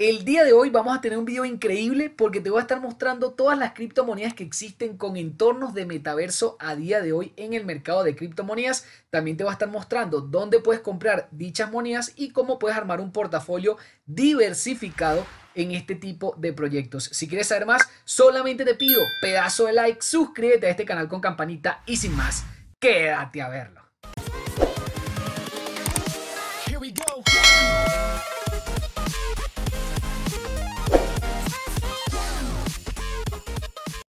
El día de hoy vamos a tener un video increíble porque te voy a estar mostrando todas las criptomonedas que existen con entornos de metaverso a día de hoy en el mercado de criptomonedas. También te voy a estar mostrando dónde puedes comprar dichas monedas y cómo puedes armar un portafolio diversificado en este tipo de proyectos. Si quieres saber más, solamente te pido pedazo de like, suscríbete a este canal con campanita y sin más, quédate a verlo.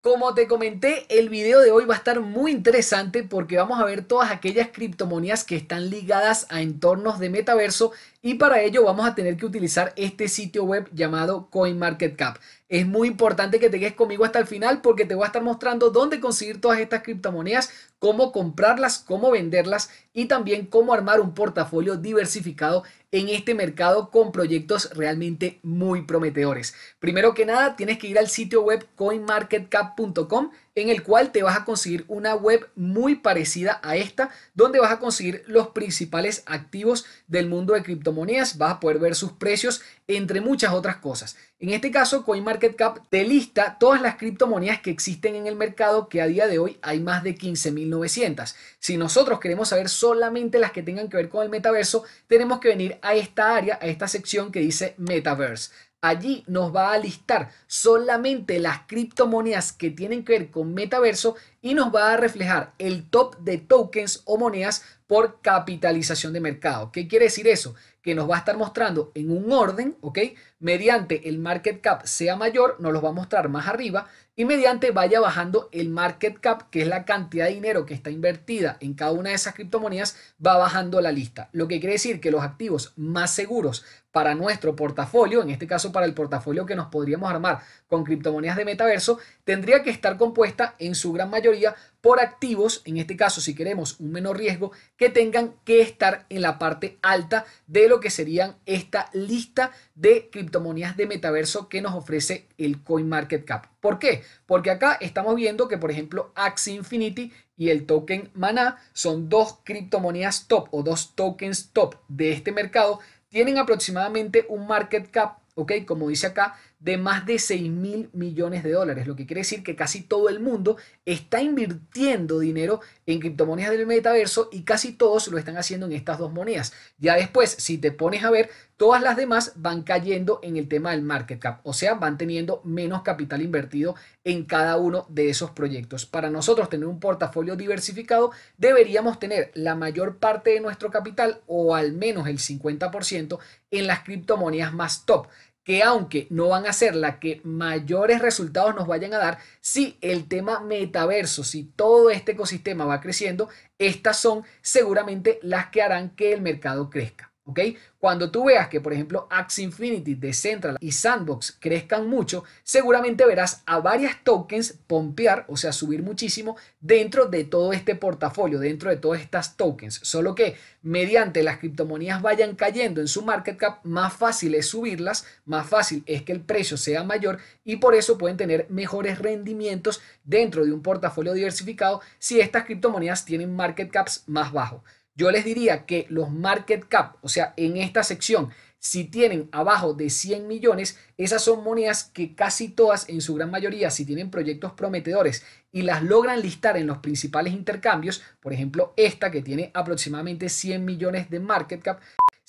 Como te comenté, el video de hoy va a estar muy interesante porque vamos a ver todas aquellas criptomonías que están ligadas a entornos de metaverso y para ello vamos a tener que utilizar este sitio web llamado CoinMarketCap. Es muy importante que te quedes conmigo hasta el final porque te voy a estar mostrando dónde conseguir todas estas criptomonedas, cómo comprarlas, cómo venderlas y también cómo armar un portafolio diversificado en este mercado con proyectos realmente muy prometedores. Primero que nada, tienes que ir al sitio web coinmarketcap.com en el cual te vas a conseguir una web muy parecida a esta, donde vas a conseguir los principales activos del mundo de criptomonedas, vas a poder ver sus precios, entre muchas otras cosas. En este caso, CoinMarketCap te lista todas las criptomonedas que existen en el mercado, que a día de hoy hay más de 15.900. Si nosotros queremos saber solamente las que tengan que ver con el metaverso, tenemos que venir a esta área, a esta sección que dice Metaverse. Allí nos va a listar solamente las criptomonedas que tienen que ver con metaverso y nos va a reflejar el top de tokens o monedas por capitalización de mercado. ¿Qué quiere decir eso? Que nos va a estar mostrando en un orden, ¿ok? Mediante el market cap sea mayor, nos los va a mostrar más arriba y mediante vaya bajando el market cap, que es la cantidad de dinero que está invertida en cada una de esas criptomonedas, va bajando la lista. Lo que quiere decir que los activos más seguros para nuestro portafolio, en este caso para el portafolio que nos podríamos armar con criptomonedas de metaverso, tendría que estar compuesta en su gran mayoría por activos, en este caso si queremos un menor riesgo, que tengan que estar en la parte alta de lo que serían esta lista de criptomonedas de metaverso que nos ofrece el CoinMarketCap. ¿Por qué? Porque acá estamos viendo que, por ejemplo, Axie Infinity y el token Mana son dos criptomonedas top o dos tokens top de este mercado tienen aproximadamente un market cap, ¿ok? Como dice acá, de más de 6 mil millones de dólares, lo que quiere decir que casi todo el mundo está invirtiendo dinero en criptomonedas del metaverso y casi todos lo están haciendo en estas dos monedas. Ya después, si te pones a ver, todas las demás van cayendo en el tema del market cap, o sea, van teniendo menos capital invertido en cada uno de esos proyectos. Para nosotros tener un portafolio diversificado, deberíamos tener la mayor parte de nuestro capital o al menos el 50% en las criptomonedas más top que aunque no van a ser la que mayores resultados nos vayan a dar, si el tema metaverso, si todo este ecosistema va creciendo, estas son seguramente las que harán que el mercado crezca. Cuando tú veas que, por ejemplo, Ax Infinity, Decentral y Sandbox crezcan mucho, seguramente verás a varias tokens pompear, o sea, subir muchísimo dentro de todo este portafolio, dentro de todas estas tokens. Solo que mediante las criptomonedas vayan cayendo en su market cap, más fácil es subirlas, más fácil es que el precio sea mayor y por eso pueden tener mejores rendimientos dentro de un portafolio diversificado si estas criptomonedas tienen market caps más bajos. Yo les diría que los market cap, o sea, en esta sección, si tienen abajo de 100 millones, esas son monedas que casi todas, en su gran mayoría, si tienen proyectos prometedores y las logran listar en los principales intercambios, por ejemplo, esta que tiene aproximadamente 100 millones de market cap,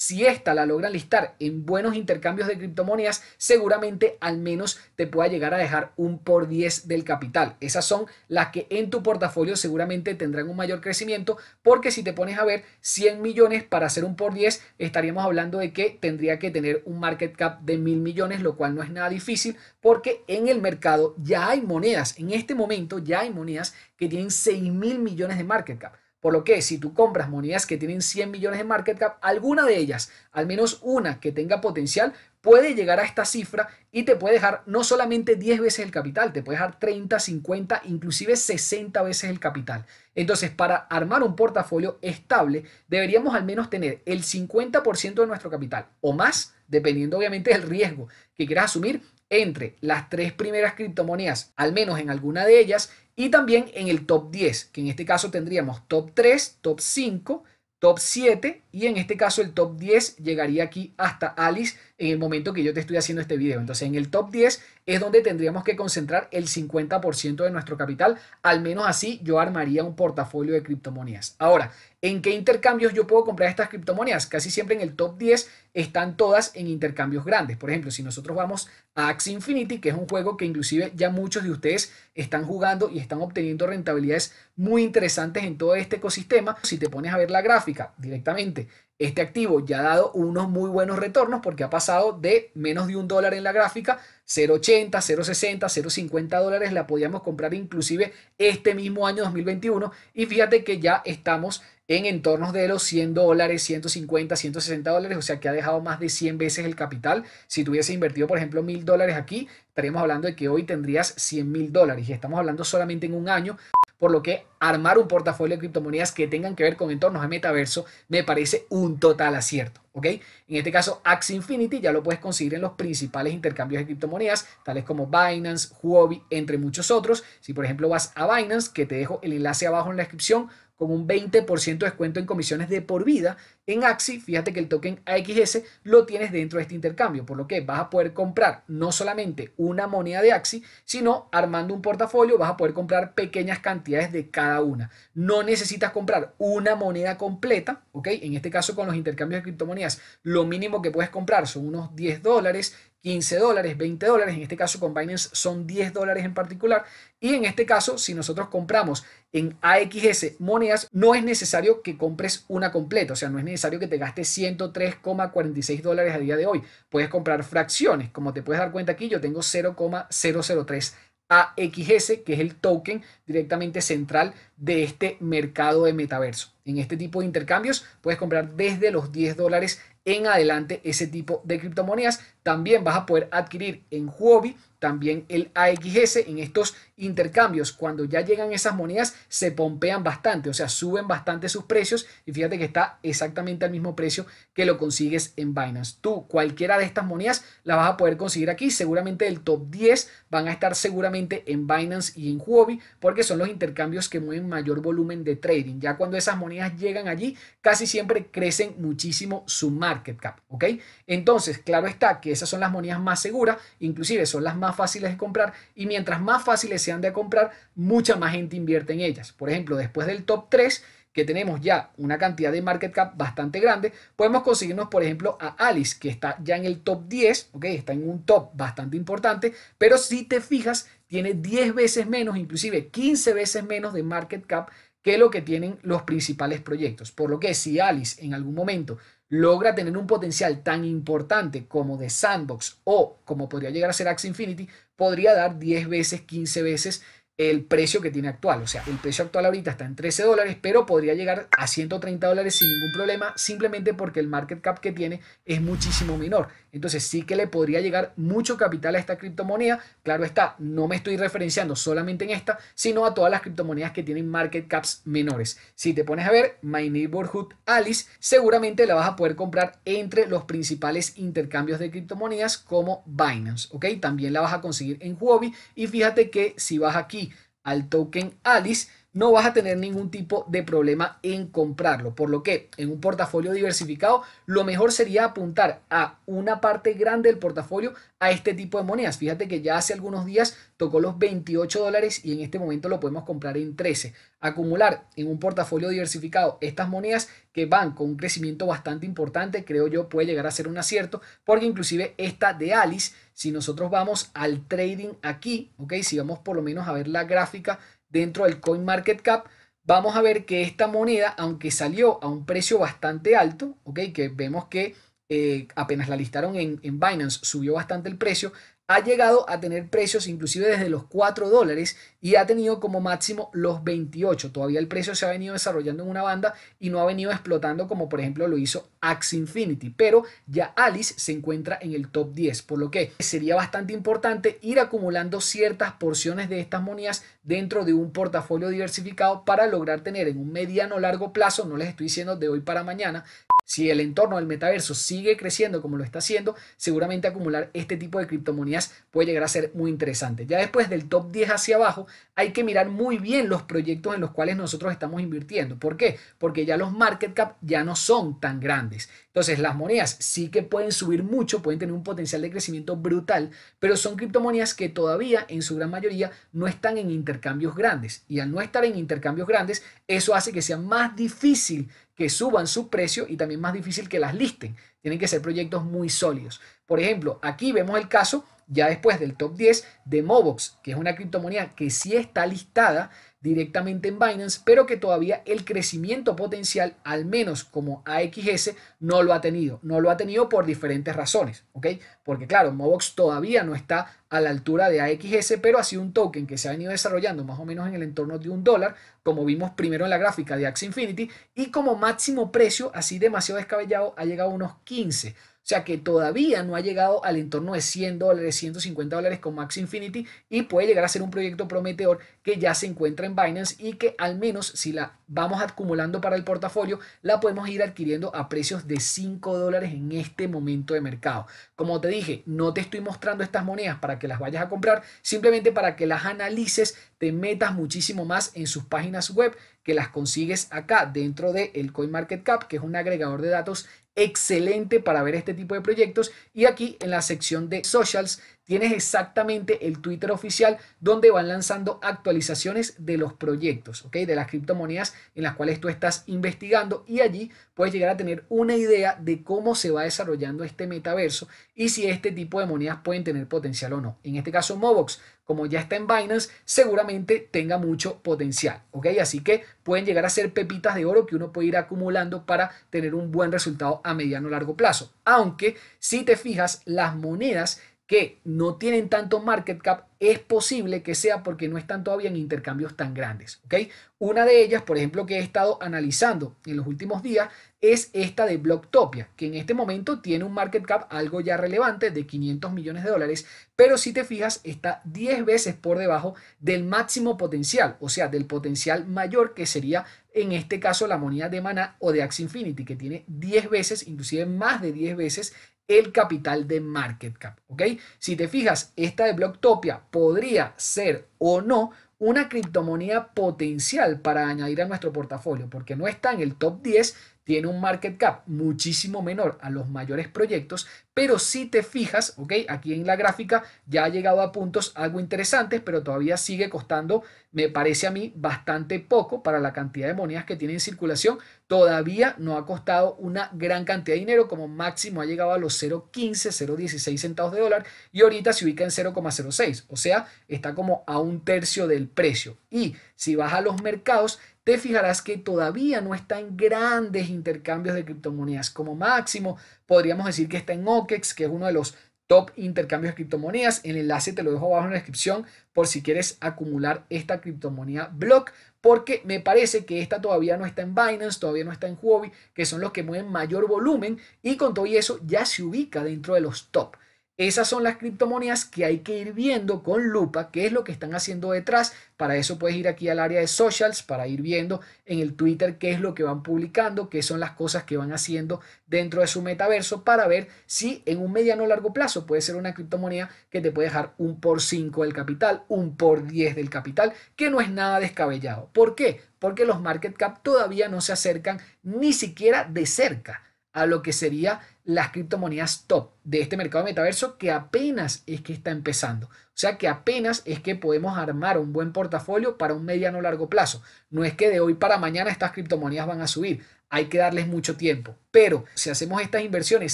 si esta la logran listar en buenos intercambios de criptomonedas, seguramente al menos te pueda llegar a dejar un por 10 del capital. Esas son las que en tu portafolio seguramente tendrán un mayor crecimiento, porque si te pones a ver 100 millones para hacer un por 10, estaríamos hablando de que tendría que tener un market cap de mil millones, lo cual no es nada difícil, porque en el mercado ya hay monedas, en este momento ya hay monedas que tienen 6 mil millones de market cap. Por lo que si tú compras monedas que tienen 100 millones de market cap, alguna de ellas, al menos una que tenga potencial, puede llegar a esta cifra y te puede dejar no solamente 10 veces el capital, te puede dejar 30, 50, inclusive 60 veces el capital. Entonces, para armar un portafolio estable, deberíamos al menos tener el 50% de nuestro capital o más, dependiendo obviamente del riesgo que quieras asumir entre las tres primeras criptomonedas, al menos en alguna de ellas, y también en el top 10, que en este caso tendríamos top 3, top 5, top 7 y en este caso el top 10 llegaría aquí hasta Alice en el momento que yo te estoy haciendo este video. Entonces en el top 10 es donde tendríamos que concentrar el 50% de nuestro capital. Al menos así yo armaría un portafolio de criptomonedas. Ahora, ¿en qué intercambios yo puedo comprar estas criptomonedas? Casi siempre en el top 10 están todas en intercambios grandes. Por ejemplo, si nosotros vamos a Axie Infinity, que es un juego que inclusive ya muchos de ustedes están jugando y están obteniendo rentabilidades muy interesantes en todo este ecosistema. Si te pones a ver la gráfica directamente, este activo ya ha dado unos muy buenos retornos porque ha pasado de menos de un dólar en la gráfica, 0,80, 0,60, 0,50 dólares, la podíamos comprar inclusive este mismo año 2021 y fíjate que ya estamos en entornos de los 100 dólares, 150, 160 dólares, o sea que ha dejado más de 100 veces el capital. Si tuviese invertido, por ejemplo, 1000 dólares aquí, estaríamos hablando de que hoy tendrías 100 mil dólares y estamos hablando solamente en un año. Por lo que armar un portafolio de criptomonedas que tengan que ver con entornos de metaverso me parece un total acierto. ¿ok? En este caso, Ax Infinity ya lo puedes conseguir en los principales intercambios de criptomonedas, tales como Binance, Huobi, entre muchos otros. Si por ejemplo vas a Binance, que te dejo el enlace abajo en la descripción, con un 20% de descuento en comisiones de por vida en Axi, fíjate que el token AXS lo tienes dentro de este intercambio, por lo que vas a poder comprar no solamente una moneda de Axi, sino armando un portafolio vas a poder comprar pequeñas cantidades de cada una. No necesitas comprar una moneda completa, ¿ok? En este caso con los intercambios de criptomonedas, lo mínimo que puedes comprar son unos 10 dólares, 15 dólares, 20 dólares, en este caso con Binance son 10 dólares en particular. Y en este caso, si nosotros compramos en AXS monedas, no es necesario que compres una completa, o sea, no es necesario necesario que te gaste 103,46 dólares a día de hoy. Puedes comprar fracciones. Como te puedes dar cuenta aquí, yo tengo 0,003 AXS, que es el token directamente central de este mercado de metaverso. En este tipo de intercambios puedes comprar desde los 10 dólares en adelante ese tipo de criptomonedas. También vas a poder adquirir en Huobi también el AXS en estos intercambios. Cuando ya llegan esas monedas se pompean bastante, o sea, suben bastante sus precios y fíjate que está exactamente al mismo precio que lo consigues en Binance. Tú cualquiera de estas monedas la vas a poder conseguir aquí, seguramente el top 10 van a estar seguramente en Binance y en Huobi porque son los intercambios que mueven mayor volumen de trading. Ya cuando esas monedas llegan allí, casi siempre crecen muchísimo su market cap, ¿ok? Entonces, claro está que esas son las monedas más seguras, inclusive son las más fáciles de comprar y mientras más fáciles sean de comprar, mucha más gente invierte en ellas. Por ejemplo, después del top 3, que tenemos ya una cantidad de market cap bastante grande, podemos conseguirnos, por ejemplo, a Alice, que está ya en el top 10, ¿ok? Está en un top bastante importante, pero si te fijas, tiene 10 veces menos, inclusive 15 veces menos de market cap que lo que tienen los principales proyectos. Por lo que si Alice en algún momento logra tener un potencial tan importante como de Sandbox o como podría llegar a ser Axe Infinity, podría dar 10 veces, 15 veces el precio que tiene actual. O sea, el precio actual ahorita está en 13 dólares, pero podría llegar a 130 dólares sin ningún problema, simplemente porque el market cap que tiene es muchísimo menor. Entonces sí que le podría llegar mucho capital a esta criptomoneda. Claro está, no me estoy referenciando solamente en esta, sino a todas las criptomonedas que tienen market caps menores. Si te pones a ver My Neighborhood Alice, seguramente la vas a poder comprar entre los principales intercambios de criptomonedas como Binance, ¿ok? También la vas a conseguir en Huobi y fíjate que si vas aquí al token Alice no vas a tener ningún tipo de problema en comprarlo. Por lo que en un portafolio diversificado, lo mejor sería apuntar a una parte grande del portafolio a este tipo de monedas. Fíjate que ya hace algunos días tocó los 28 dólares y en este momento lo podemos comprar en 13. Acumular en un portafolio diversificado estas monedas que van con un crecimiento bastante importante, creo yo puede llegar a ser un acierto, porque inclusive esta de Alice, si nosotros vamos al trading aquí, ok, si vamos por lo menos a ver la gráfica dentro del CoinMarketCap, vamos a ver que esta moneda, aunque salió a un precio bastante alto, ok, que vemos que eh, apenas la listaron en, en Binance, subió bastante el precio, ha llegado a tener precios inclusive desde los 4 dólares y ha tenido como máximo los 28. Todavía el precio se ha venido desarrollando en una banda y no ha venido explotando como por ejemplo lo hizo Axe Infinity, pero ya Alice se encuentra en el top 10, por lo que sería bastante importante ir acumulando ciertas porciones de estas monedas dentro de un portafolio diversificado para lograr tener en un mediano largo plazo, no les estoy diciendo de hoy para mañana, si el entorno del metaverso sigue creciendo como lo está haciendo, seguramente acumular este tipo de criptomonedas puede llegar a ser muy interesante. Ya después del top 10 hacia abajo, hay que mirar muy bien los proyectos en los cuales nosotros estamos invirtiendo. ¿Por qué? Porque ya los market cap ya no son tan grandes. Entonces, las monedas sí que pueden subir mucho, pueden tener un potencial de crecimiento brutal, pero son criptomonedas que todavía en su gran mayoría no están en intercambios grandes. Y al no estar en intercambios grandes, eso hace que sea más difícil que suban su precio y también más difícil que las listen. Tienen que ser proyectos muy sólidos. Por ejemplo, aquí vemos el caso ya después del top 10 de Mobox, que es una criptomoneda que sí está listada directamente en Binance, pero que todavía el crecimiento potencial, al menos como AXS, no lo ha tenido. No lo ha tenido por diferentes razones, ¿ok? Porque claro, Mobox todavía no está a la altura de AXS, pero ha sido un token que se ha venido desarrollando más o menos en el entorno de un dólar, como vimos primero en la gráfica de Axie Infinity, y como máximo precio, así demasiado descabellado, ha llegado a unos 15 o sea que todavía no ha llegado al entorno de 100 dólares, 150 dólares con Max Infinity y puede llegar a ser un proyecto prometedor que ya se encuentra en Binance y que al menos si la vamos acumulando para el portafolio, la podemos ir adquiriendo a precios de 5 dólares en este momento de mercado. Como te dije, no te estoy mostrando estas monedas para que las vayas a comprar, simplemente para que las analices, te metas muchísimo más en sus páginas web que las consigues acá dentro de el CoinMarketCap, que es un agregador de datos excelente para ver este tipo de proyectos. Y aquí en la sección de socials Tienes exactamente el Twitter oficial donde van lanzando actualizaciones de los proyectos, De las criptomonedas en las cuales tú estás investigando y allí puedes llegar a tener una idea de cómo se va desarrollando este metaverso y si este tipo de monedas pueden tener potencial o no. En este caso, Mobox, como ya está en Binance, seguramente tenga mucho potencial, ¿ok? Así que pueden llegar a ser pepitas de oro que uno puede ir acumulando para tener un buen resultado a mediano o largo plazo. Aunque, si te fijas, las monedas que no tienen tanto market cap, es posible que sea porque no están todavía en intercambios tan grandes. ¿ok? Una de ellas, por ejemplo, que he estado analizando en los últimos días, es esta de Blocktopia, que en este momento tiene un market cap algo ya relevante de 500 millones de dólares, pero si te fijas está 10 veces por debajo del máximo potencial, o sea, del potencial mayor que sería en este caso la moneda de Mana o de Axie Infinity, que tiene 10 veces, inclusive más de 10 veces el capital de market cap. ¿ok? Si te fijas, esta de Blocktopia podría ser o no una criptomoneda potencial para añadir a nuestro portafolio, porque no está en el top 10, tiene un market cap muchísimo menor a los mayores proyectos, pero si te fijas, ok, aquí en la gráfica ya ha llegado a puntos algo interesantes, pero todavía sigue costando, me parece a mí, bastante poco para la cantidad de monedas que tiene en circulación. Todavía no ha costado una gran cantidad de dinero, como máximo ha llegado a los 0.15, 0.16 centavos de dólar y ahorita se ubica en 0.06, o sea, está como a un tercio del precio. Y si vas a los mercados, te fijarás que todavía no está en grandes intercambios de criptomonedas. Como máximo podríamos decir que está en OKEX, que es uno de los top intercambios de criptomonedas. El enlace te lo dejo abajo en la descripción por si quieres acumular esta criptomoneda block, porque me parece que esta todavía no está en Binance, todavía no está en Huobi, que son los que mueven mayor volumen y con todo y eso ya se ubica dentro de los top. Esas son las criptomonedas que hay que ir viendo con lupa qué es lo que están haciendo detrás. Para eso puedes ir aquí al área de socials para ir viendo en el Twitter qué es lo que van publicando, qué son las cosas que van haciendo dentro de su metaverso para ver si en un mediano o largo plazo puede ser una criptomoneda que te puede dejar un por 5 del capital, un por 10 del capital, que no es nada descabellado. ¿Por qué? Porque los market cap todavía no se acercan ni siquiera de cerca a lo que sería las criptomonedas top de este mercado metaverso que apenas es que está empezando. O sea que apenas es que podemos armar un buen portafolio para un mediano largo plazo. No es que de hoy para mañana estas criptomonedas van a subir. Hay que darles mucho tiempo. Pero si hacemos estas inversiones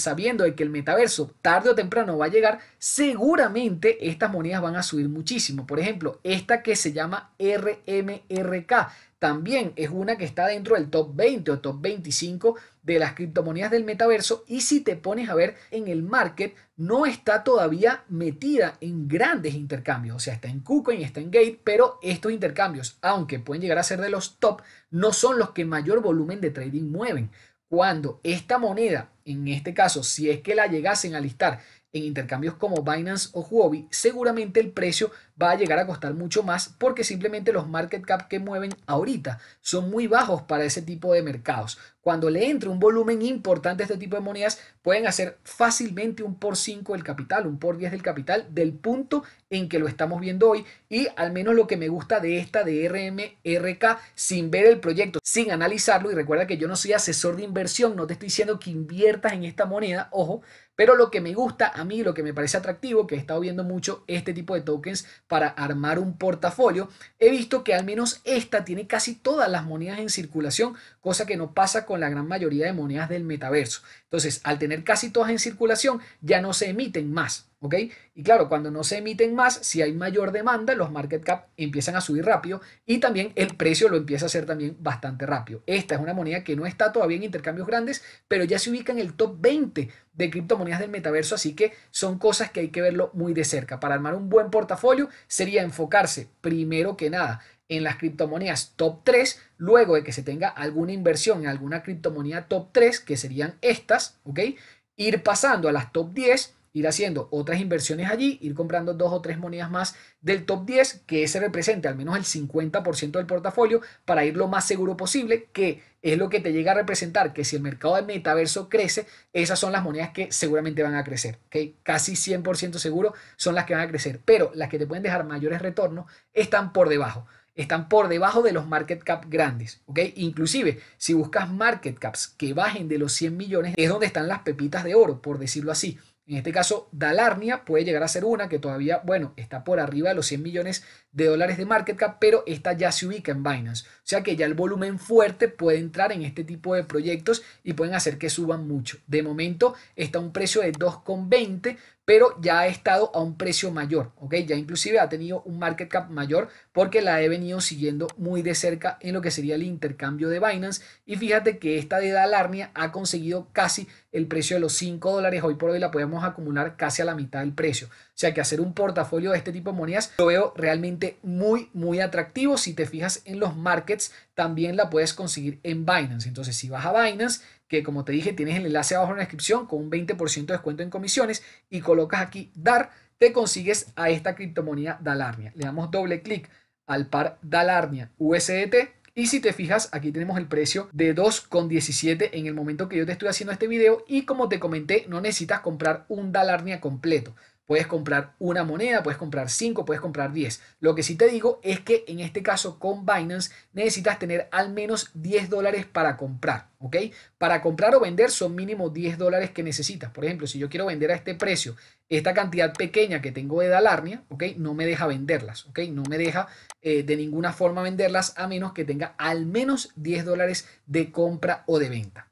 sabiendo de que el metaverso tarde o temprano va a llegar, seguramente estas monedas van a subir muchísimo. Por ejemplo, esta que se llama RMRK también es una que está dentro del top 20 o top 25 de las criptomonedas del metaverso y si te pones a ver en el market no está todavía metida en grandes intercambios, o sea, está en KuCoin, está en Gate, pero estos intercambios, aunque pueden llegar a ser de los top, no son los que mayor volumen de trading mueven. Cuando esta moneda, en este caso, si es que la llegasen a listar en intercambios como Binance o Huobi, seguramente el precio va a llegar a costar mucho más porque simplemente los market cap que mueven ahorita son muy bajos para ese tipo de mercados. Cuando le entre un volumen importante a este tipo de monedas, pueden hacer fácilmente un por 5 del capital, un por 10 del capital, del punto en que lo estamos viendo hoy. Y al menos lo que me gusta de esta de RMRK, sin ver el proyecto, sin analizarlo, y recuerda que yo no soy asesor de inversión, no te estoy diciendo que inviertas en esta moneda, ojo, pero lo que me gusta a mí, lo que me parece atractivo, que he estado viendo mucho este tipo de tokens para armar un portafolio, he visto que al menos esta tiene casi todas las monedas en circulación, cosa que no pasa con la gran mayoría de monedas del metaverso. Entonces, al tener casi todas en circulación, ya no se emiten más, ¿ok? Y claro, cuando no se emiten más, si hay mayor demanda, los market cap empiezan a subir rápido y también el precio lo empieza a hacer también bastante rápido. Esta es una moneda que no está todavía en intercambios grandes, pero ya se ubica en el top 20 de criptomonedas del metaverso, así que son cosas que hay que verlo muy de cerca. Para armar un buen portafolio sería enfocarse primero que nada en las criptomonedas top 3, luego de que se tenga alguna inversión en alguna criptomoneda top 3, que serían estas, ¿ok? Ir pasando a las top 10 ir haciendo otras inversiones allí, ir comprando dos o tres monedas más del top 10, que ese represente al menos el 50% del portafolio, para ir lo más seguro posible, que es lo que te llega a representar, que si el mercado de metaverso crece, esas son las monedas que seguramente van a crecer, ¿okay? casi 100% seguro son las que van a crecer, pero las que te pueden dejar mayores retornos están por debajo están por debajo de los market cap grandes, ¿ok? Inclusive, si buscas market caps que bajen de los 100 millones, es donde están las pepitas de oro, por decirlo así. En este caso, Dalarnia puede llegar a ser una que todavía, bueno, está por arriba de los 100 millones de dólares de market cap, pero esta ya se ubica en Binance. O sea que ya el volumen fuerte puede entrar en este tipo de proyectos y pueden hacer que suban mucho. De momento está a un precio de 2,20, pero ya ha estado a un precio mayor, ¿ok? Ya inclusive ha tenido un market cap mayor porque la he venido siguiendo muy de cerca en lo que sería el intercambio de Binance. Y fíjate que esta de Dalarnia ha conseguido casi el precio de los 5 dólares. Hoy por hoy la podemos acumular casi a la mitad del precio sea que hacer un portafolio de este tipo de monedas lo veo realmente muy, muy atractivo. Si te fijas en los markets, también la puedes conseguir en Binance. Entonces, si vas a Binance, que como te dije, tienes el enlace abajo en la descripción con un 20% de descuento en comisiones y colocas aquí DAR, te consigues a esta criptomoneda Dalarnia. Le damos doble clic al par Dalarnia USDT y si te fijas, aquí tenemos el precio de 2,17 en el momento que yo te estoy haciendo este video. Y como te comenté, no necesitas comprar un Dalarnia completo. Puedes comprar una moneda, puedes comprar 5, puedes comprar 10. Lo que sí te digo es que en este caso con Binance necesitas tener al menos 10 dólares para comprar, ¿ok? Para comprar o vender son mínimo 10 dólares que necesitas. Por ejemplo, si yo quiero vender a este precio esta cantidad pequeña que tengo de Dalarnia, ¿ok? No me deja venderlas, ¿ok? No me deja eh, de ninguna forma venderlas a menos que tenga al menos 10 dólares de compra o de venta.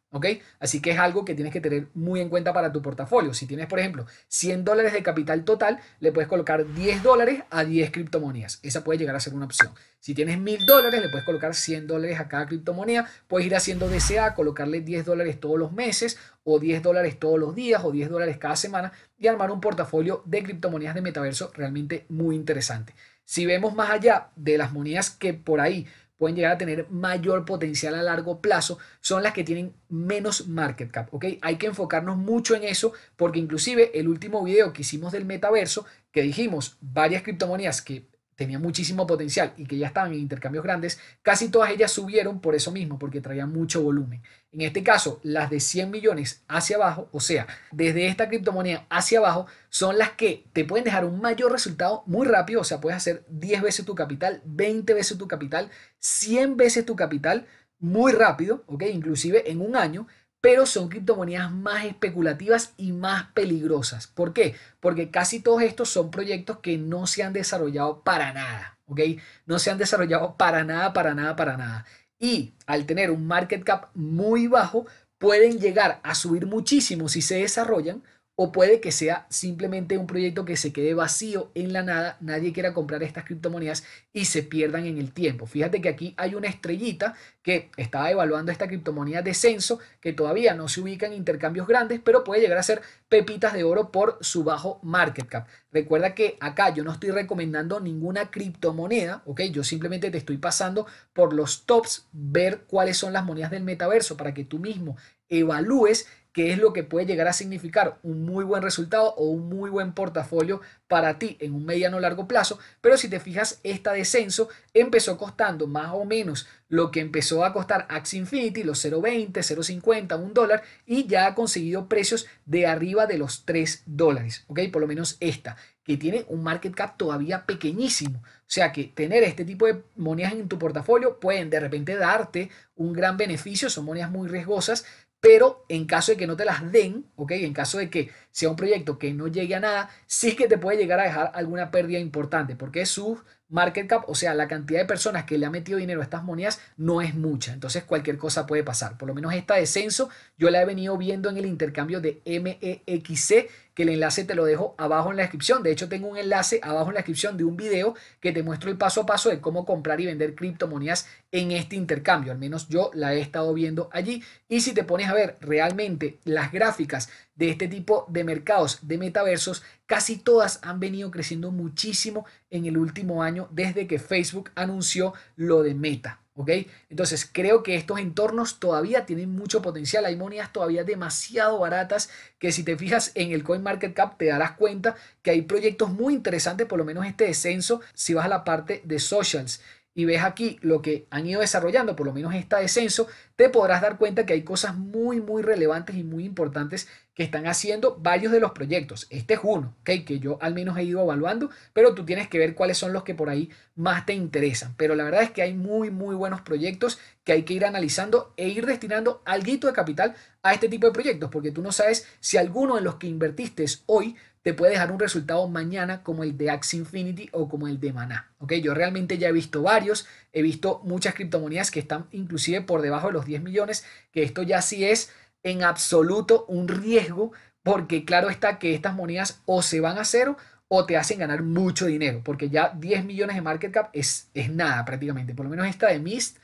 Así que es algo que tienes que tener muy en cuenta para tu portafolio. Si tienes, por ejemplo, 100 dólares de capital total, le puedes colocar 10 dólares a 10 criptomonías. Esa puede llegar a ser una opción. Si tienes 1000 dólares, le puedes colocar 100 dólares a cada criptomonía. Puedes ir haciendo DCA, colocarle 10 dólares todos los meses o 10 dólares todos los días o 10 dólares cada semana y armar un portafolio de criptomonías de metaverso realmente muy interesante. Si vemos más allá de las monedas que por ahí pueden llegar a tener mayor potencial a largo plazo son las que tienen menos market cap, ¿ok? Hay que enfocarnos mucho en eso porque inclusive el último video que hicimos del metaverso, que dijimos varias criptomonedas que tenía muchísimo potencial y que ya estaban en intercambios grandes, casi todas ellas subieron por eso mismo, porque traían mucho volumen. En este caso, las de 100 millones hacia abajo, o sea, desde esta criptomoneda hacia abajo, son las que te pueden dejar un mayor resultado muy rápido, o sea, puedes hacer 10 veces tu capital, 20 veces tu capital, 100 veces tu capital muy rápido, ¿ok? Inclusive en un año, pero son criptomonedas más especulativas y más peligrosas. ¿Por qué? Porque casi todos estos son proyectos que no se han desarrollado para nada, ¿ok? No se han desarrollado para nada, para nada, para nada. Y al tener un market cap muy bajo, pueden llegar a subir muchísimo si se desarrollan, o puede que sea simplemente un proyecto que se quede vacío en la nada, nadie quiera comprar estas criptomonedas y se pierdan en el tiempo. Fíjate que aquí hay una estrellita que estaba evaluando esta criptomoneda de censo, que todavía no se ubica en intercambios grandes, pero puede llegar a ser pepitas de oro por su bajo market cap. Recuerda que acá yo no estoy recomendando ninguna criptomoneda, ¿ok? Yo simplemente te estoy pasando por los tops, ver cuáles son las monedas del metaverso para que tú mismo evalúes que es lo que puede llegar a significar un muy buen resultado o un muy buen portafolio para ti en un mediano largo plazo. Pero si te fijas, este descenso empezó costando más o menos lo que empezó a costar Axie Infinity, los 0.20, 0.50, 1 dólar, y ya ha conseguido precios de arriba de los 3 dólares, Por lo menos esta que tiene un market cap todavía pequeñísimo. O sea que tener este tipo de monedas en tu portafolio pueden de repente darte un gran beneficio, son monedas muy riesgosas, pero en caso de que no te las den, ¿ok? En caso de que sea un proyecto que no llegue a nada, sí que te puede llegar a dejar alguna pérdida importante, porque su market cap, o sea, la cantidad de personas que le ha metido dinero a estas monedas no es mucha, entonces cualquier cosa puede pasar. Por lo menos esta descenso yo la he venido viendo en el intercambio de MEXC que el enlace te lo dejo abajo en la descripción. De hecho, tengo un enlace abajo en la descripción de un video que te muestro el paso a paso de cómo comprar y vender criptomonedas en este intercambio. Al menos yo la he estado viendo allí. Y si te pones a ver realmente las gráficas de este tipo de mercados de metaversos, casi todas han venido creciendo muchísimo en el último año desde que Facebook anunció lo de Meta. ¿ok? Entonces creo que estos entornos todavía tienen mucho potencial, hay monedas todavía demasiado baratas que si te fijas en el CoinMarketCap te darás cuenta que hay proyectos muy interesantes, por lo menos este descenso, si vas a la parte de socials y ves aquí lo que han ido desarrollando, por lo menos este descenso, te podrás dar cuenta que hay cosas muy, muy relevantes y muy importantes que están haciendo varios de los proyectos. Este es uno, que yo al menos he ido evaluando, pero tú tienes que ver cuáles son los que por ahí más te interesan. Pero la verdad es que hay muy, muy buenos proyectos que hay que ir analizando e ir destinando algo de capital a este tipo de proyectos, porque tú no sabes si alguno de los que invertiste hoy te puede dejar un resultado mañana como el de Axe Infinity o como el de Maná. ¿ok? Yo realmente ya he visto varios, he visto muchas criptomonedas que están inclusive por debajo de los 10 millones, que esto ya sí es en absoluto un riesgo, porque claro está que estas monedas o se van a cero o te hacen ganar mucho dinero, porque ya 10 millones de market cap es, es nada prácticamente. Por lo menos esta de Mist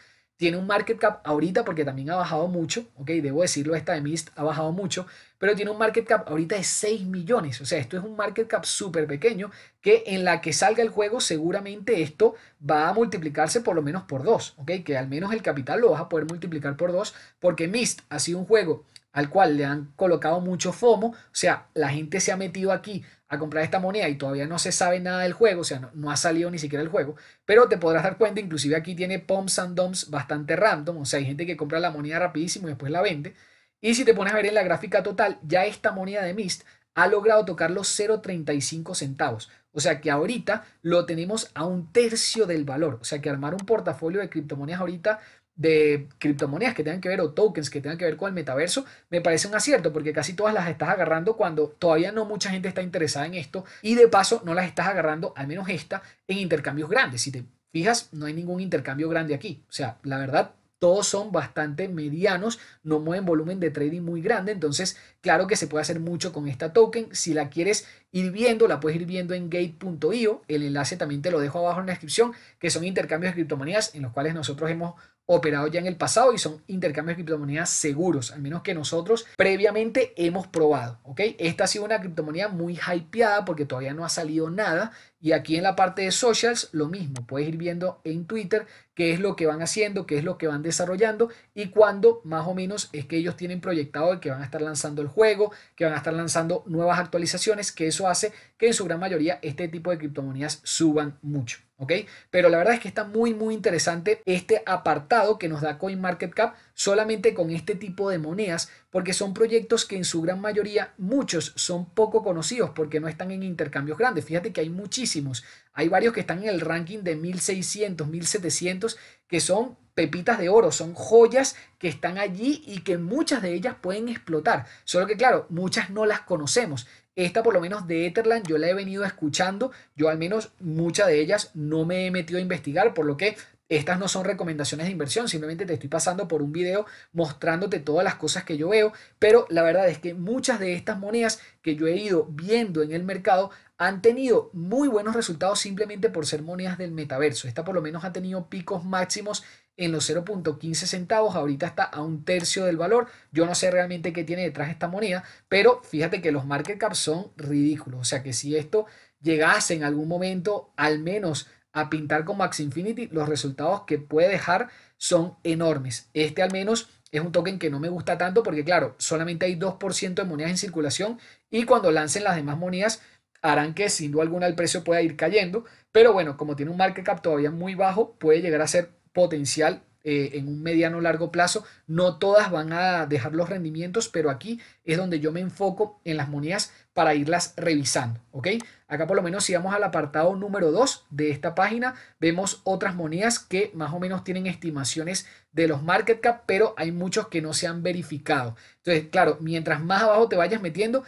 tiene un market cap ahorita, porque también ha bajado mucho, ok, debo decirlo, esta de Mist ha bajado mucho, pero tiene un market cap ahorita de 6 millones. O sea, esto es un market cap súper pequeño que en la que salga el juego seguramente esto va a multiplicarse por lo menos por 2, ok, que al menos el capital lo vas a poder multiplicar por 2, porque Mist ha sido un juego al cual le han colocado mucho FOMO, o sea, la gente se ha metido aquí a comprar esta moneda y todavía no se sabe nada del juego, o sea, no, ha salido ni siquiera el juego, pero te podrás dar cuenta, inclusive aquí tiene pumps and dumps bastante random, o sea, hay gente que compra la moneda rapidísimo y después la vende. Y si te pones a ver en la gráfica total, ya esta moneda de Mist ha logrado tocar los 0.35 centavos. O sea que ahorita lo tenemos a un tercio del valor. O sea que armar un portafolio de criptomonedas ahorita de criptomonedas que tengan que ver o tokens que tengan que ver con el metaverso, me parece un acierto porque casi todas las estás agarrando cuando todavía no mucha gente está interesada en esto y de paso no las estás agarrando, al menos esta, en intercambios grandes. Si te fijas, no hay ningún intercambio grande aquí. O sea, la verdad, todos son bastante medianos, no mueven volumen de trading muy grande, entonces claro que se puede hacer mucho con esta token. Si la quieres ir viendo, la puedes ir viendo en gate.io, el enlace también te lo dejo abajo en la descripción, que son intercambios de criptomonedas en los cuales nosotros hemos operado ya en el pasado y son intercambios de criptomonedas seguros, al menos que nosotros previamente hemos probado. ¿ok? Esta ha sido una criptomoneda muy hypeada porque todavía no ha salido nada. Y aquí en la parte de socials, lo mismo, puedes ir viendo en Twitter qué es lo que van haciendo, qué es lo que van desarrollando y cuándo más o menos es que ellos tienen proyectado que van a estar lanzando el juego, que van a estar lanzando nuevas actualizaciones, que eso hace que en su gran mayoría este tipo de criptomonedas suban mucho. ¿ok? Pero la verdad es que está muy, muy interesante este apartado que nos da CoinMarketCap solamente con este tipo de monedas porque son proyectos que en su gran mayoría muchos son poco conocidos porque no están en intercambios grandes. Fíjate que hay muchísimos. Hay varios que están en el ranking de 1600, 1700 que son pepitas de oro, son joyas que están allí y que muchas de ellas pueden explotar. Solo que claro, muchas no las conocemos. Esta por lo menos de Etherland yo la he venido escuchando, yo al menos muchas de ellas no me he metido a investigar, por lo que estas no son recomendaciones de inversión, simplemente te estoy pasando por un video mostrándote todas las cosas que yo veo, pero la verdad es que muchas de estas monedas que yo he ido viendo en el mercado han tenido muy buenos resultados simplemente por ser monedas del metaverso. Esta por lo menos ha tenido picos máximos en los 0.15 centavos, ahorita está a un tercio del valor. Yo no sé realmente qué tiene detrás esta moneda, pero fíjate que los market caps son ridículos. O sea que si esto llegase en algún momento al menos a pintar con Max Infinity, los resultados que puede dejar son enormes. Este al menos es un token que no me gusta tanto porque claro, solamente hay 2% de monedas en circulación y cuando lancen las demás monedas harán que sin duda alguna el precio pueda ir cayendo, pero bueno, como tiene un market cap todavía muy bajo, puede llegar a ser potencial eh, en un mediano largo plazo. No todas van a dejar los rendimientos, pero aquí es donde yo me enfoco en las monedas para irlas revisando, ¿ok? Acá por lo menos si vamos al apartado número 2 de esta página, vemos otras monedas que más o menos tienen estimaciones de los market cap, pero hay muchos que no se han verificado. Entonces, claro, mientras más abajo te vayas metiendo,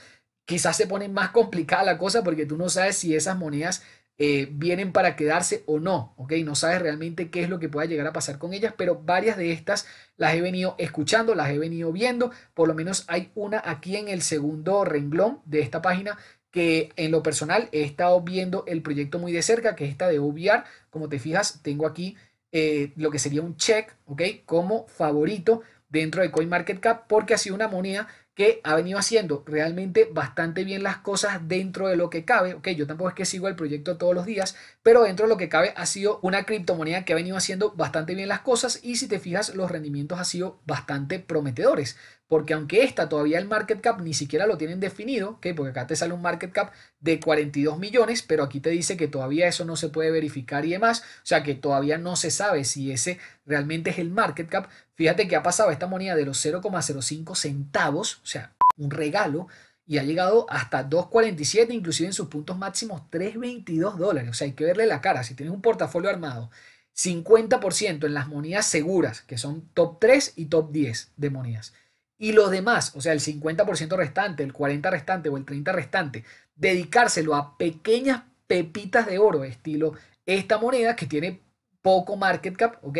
quizás se pone más complicada la cosa porque tú no sabes si esas monedas eh, vienen para quedarse o no, ¿ok? No sabes realmente qué es lo que pueda llegar a pasar con ellas, pero varias de estas las he venido escuchando, las he venido viendo, por lo menos hay una aquí en el segundo renglón de esta página que en lo personal he estado viendo el proyecto muy de cerca, que es esta de OVR, como te fijas, tengo aquí eh, lo que sería un check, ¿ok? Como favorito dentro de CoinMarketCap, porque ha sido una moneda que ha venido haciendo realmente bastante bien las cosas dentro de lo que cabe. Ok, yo tampoco es que sigo el proyecto todos los días, pero dentro de lo que cabe ha sido una criptomoneda que ha venido haciendo bastante bien las cosas y si te fijas los rendimientos han sido bastante prometedores porque aunque esta todavía el market cap ni siquiera lo tienen definido, que porque acá te sale un market cap de 42 millones, pero aquí te dice que todavía eso no se puede verificar y demás, o sea que todavía no se sabe si ese realmente es el market cap. Fíjate que ha pasado esta moneda de los 0,05 centavos, o sea, un regalo, y ha llegado hasta 2,47, inclusive en sus puntos máximos 3,22 dólares, o sea, hay que verle la cara, si tienes un portafolio armado. 50% en las monedas seguras, que son top 3 y top 10 de monedas y los demás, o sea, el 50% restante, el 40% restante o el 30% restante, dedicárselo a pequeñas pepitas de oro, estilo esta moneda que tiene poco market cap, ¿ok?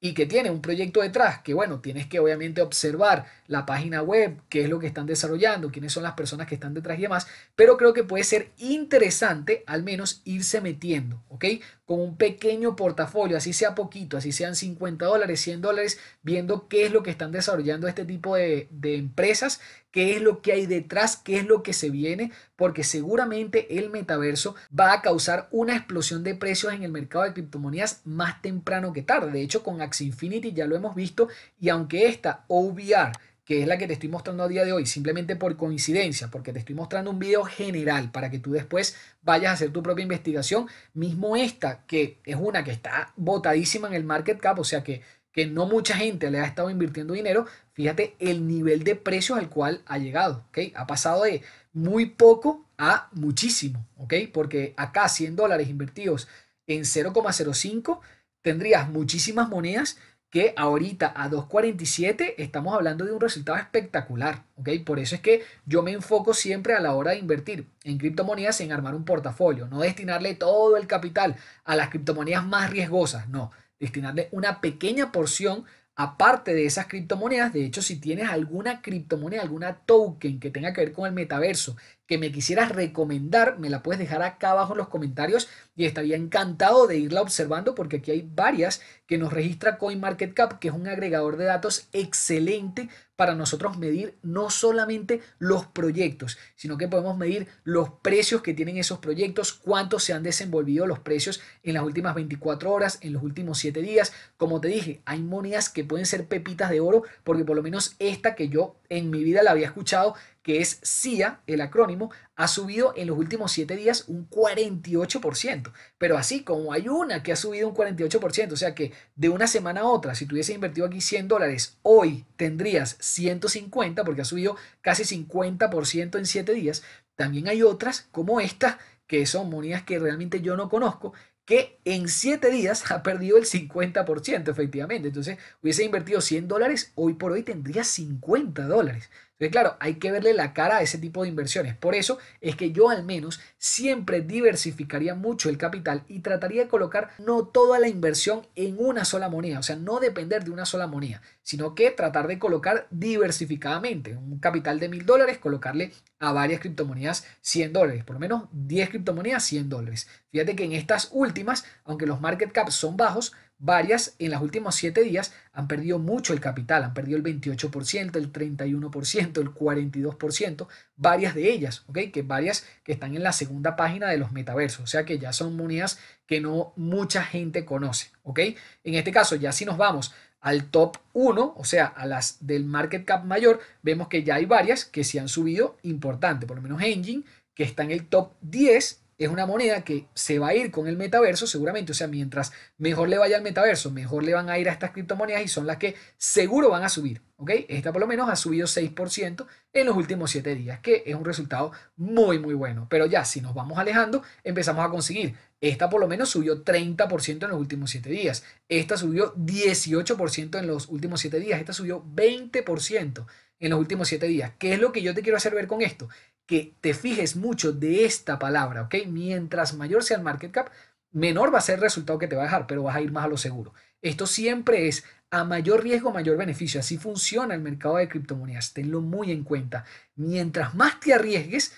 Y que tiene un proyecto detrás, que bueno, tienes que obviamente observar la página web, qué es lo que están desarrollando, quiénes son las personas que están detrás y demás, pero creo que puede ser interesante al menos irse metiendo, ¿ok? Con un pequeño portafolio, así sea poquito, así sean 50 dólares, 100 dólares, viendo qué es lo que están desarrollando este tipo de, empresas, qué es lo que hay detrás, qué es lo que se viene, porque seguramente el metaverso va a causar una explosión de precios en el mercado de criptomonedas más temprano que tarde. De hecho, con Axie Infinity ya lo hemos visto y aunque esta OVR que es la que te estoy mostrando a día de hoy, simplemente por coincidencia, porque te estoy mostrando un video general para que tú después vayas a hacer tu propia investigación, mismo esta, que es una que está botadísima en el market cap, o sea que, que no mucha gente le ha estado invirtiendo dinero, fíjate el nivel de precios al cual ha llegado, ¿ok? Ha pasado de muy poco a muchísimo, ¿ok? Porque acá 100 dólares invertidos en 0,05 tendrías muchísimas monedas, que ahorita a 2.47 estamos hablando de un resultado espectacular, ¿ok? Por eso es que yo me enfoco siempre a la hora de invertir en criptomonedas en armar un portafolio, no destinarle todo el capital a las criptomonedas más riesgosas, no, destinarle una pequeña porción aparte de esas criptomonedas, de hecho, si tienes alguna criptomoneda, alguna token que tenga que ver con el metaverso que me quisieras recomendar, me la puedes dejar acá abajo en los comentarios y estaría encantado de irla observando porque aquí hay varias que nos registra CoinMarketCap, que es un agregador de datos excelente para nosotros medir no solamente los proyectos, sino que podemos medir los precios que tienen esos proyectos, cuánto se han desenvolvido los precios en las últimas 24 horas, en los últimos 7 días. Como te dije, hay monedas que pueden ser pepitas de oro, porque por lo menos esta que yo en mi vida la había escuchado, que es CIA, el acrónimo, ha subido en los últimos 7 días un 48%. Pero así como hay una que ha subido un 48%, o sea que de una semana a otra, si tuviese invertido aquí 100 dólares, hoy tendrías 150 porque ha subido casi 50% en 7 días. También hay otras como esta, que son monedas que realmente yo no conozco, que en 7 días ha perdido el 50% efectivamente. Entonces, hubiese invertido 100 dólares, hoy por hoy tendría 50 dólares claro, hay que verle la cara a ese tipo de inversiones. Por eso es que yo al menos siempre diversificaría mucho el capital y trataría de colocar no toda la inversión en una sola moneda, o sea, no depender de una sola moneda, sino que tratar de colocar diversificadamente. Un capital de mil dólares, colocarle a varias criptomonedas 100 dólares, por lo menos 10 criptomonedas 100 dólares. Fíjate que en estas últimas, aunque los market caps son bajos, varias en los últimos 7 días han perdido mucho el capital, han perdido el 28%, el 31%, el 42%, varias de ellas, ¿ok? Que varias que están en la segunda página de los metaversos, o sea que ya son monedas que no mucha gente conoce, ¿ok? En este caso, ya si nos vamos al top 1, o sea, a las del market cap mayor, vemos que ya hay varias que se han subido importante, por lo menos Engine, que está en el top 10 es una moneda que se va a ir con el metaverso seguramente. O sea, mientras mejor le vaya al metaverso, mejor le van a ir a estas criptomonedas y son las que seguro van a subir. ¿ok? Esta por lo menos ha subido 6% en los últimos 7 días, que es un resultado muy, muy bueno. Pero ya, si nos vamos alejando, empezamos a conseguir. Esta por lo menos subió 30% en los últimos 7 días. Esta subió 18% en los últimos 7 días. Esta subió 20% en los últimos 7 días. ¿Qué es lo que yo te quiero hacer ver con esto? que te fijes mucho de esta palabra, ¿ok? Mientras mayor sea el market cap, menor va a ser el resultado que te va a dejar, pero vas a ir más a lo seguro. Esto siempre es a mayor riesgo, mayor beneficio. Así funciona el mercado de criptomonedas. Tenlo muy en cuenta. Mientras más te arriesgues,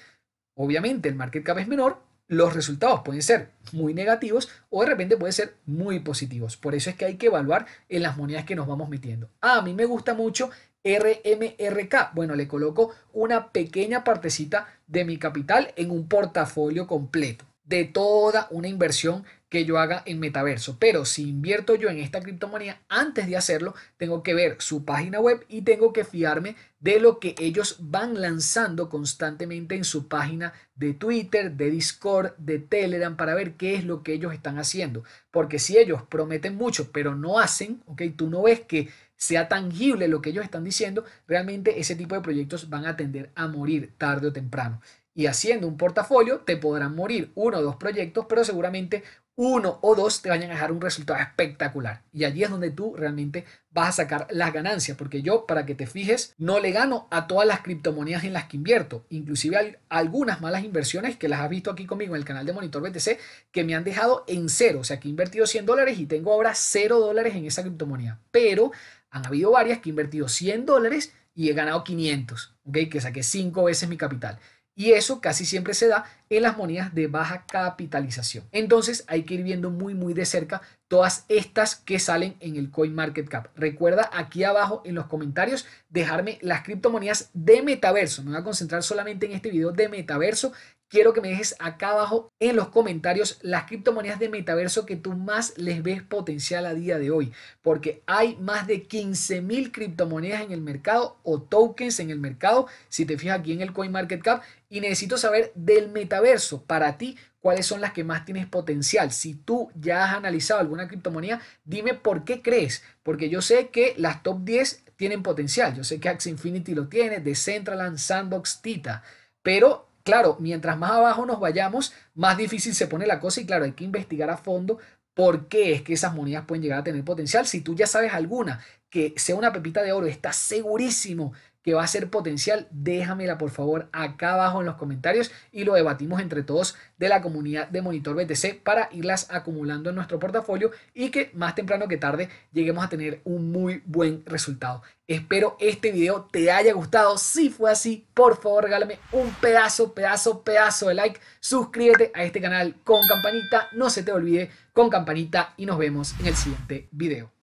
obviamente el market cap es menor, los resultados pueden ser muy negativos o de repente pueden ser muy positivos. Por eso es que hay que evaluar en las monedas que nos vamos metiendo. a mí me gusta mucho RMRK. Bueno, le coloco una pequeña partecita de mi capital en un portafolio completo de toda una inversión que yo haga en metaverso. Pero si invierto yo en esta criptomoneda, antes de hacerlo, tengo que ver su página web y tengo que fiarme de lo que ellos van lanzando constantemente en su página de Twitter, de Discord, de Telegram, para ver qué es lo que ellos están haciendo. Porque si ellos prometen mucho, pero no hacen, ok, tú no ves que sea tangible lo que ellos están diciendo, realmente ese tipo de proyectos van a tender a morir tarde o temprano. Y haciendo un portafolio te podrán morir uno o dos proyectos, pero seguramente uno o dos te vayan a dejar un resultado espectacular. Y allí es donde tú realmente vas a sacar las ganancias, porque yo, para que te fijes, no le gano a todas las criptomonedas en las que invierto, inclusive hay algunas malas inversiones que las has visto aquí conmigo en el canal de Monitor BTC, que me han dejado en cero, o sea, que he invertido 100 dólares y tengo ahora 0 dólares en esa criptomoneda. Pero han habido varias que he invertido 100 dólares y he ganado 500, ¿okay? que saqué 5 veces mi capital. Y eso casi siempre se da en las monedas de baja capitalización. Entonces hay que ir viendo muy muy de cerca todas estas que salen en el CoinMarketCap. Recuerda aquí abajo en los comentarios dejarme las criptomonedas de metaverso. Me voy a concentrar solamente en este video de metaverso quiero que me dejes acá abajo en los comentarios las criptomonedas de metaverso que tú más les ves potencial a día de hoy, porque hay más de 15.000 criptomonedas en el mercado o tokens en el mercado, si te fijas aquí en el CoinMarketCap, y necesito saber del metaverso para ti cuáles son las que más tienes potencial. Si tú ya has analizado alguna criptomoneda, dime por qué crees, porque yo sé que las top 10 tienen potencial, yo sé que Axie Infinity lo tiene, Decentraland, Sandbox, Tita, pero claro, mientras más abajo nos vayamos, más difícil se pone la cosa y claro, hay que investigar a fondo por qué es que esas monedas pueden llegar a tener potencial. Si tú ya sabes alguna que sea una pepita de oro, está segurísimo que va a ser potencial, déjamela por favor acá abajo en los comentarios y lo debatimos entre todos de la comunidad de Monitor BTC para irlas acumulando en nuestro portafolio y que más temprano que tarde lleguemos a tener un muy buen resultado. Espero este video te haya gustado. Si fue así, por favor regálame un pedazo, pedazo, pedazo de like. Suscríbete a este canal con campanita. No se te olvide con campanita y nos vemos en el siguiente video.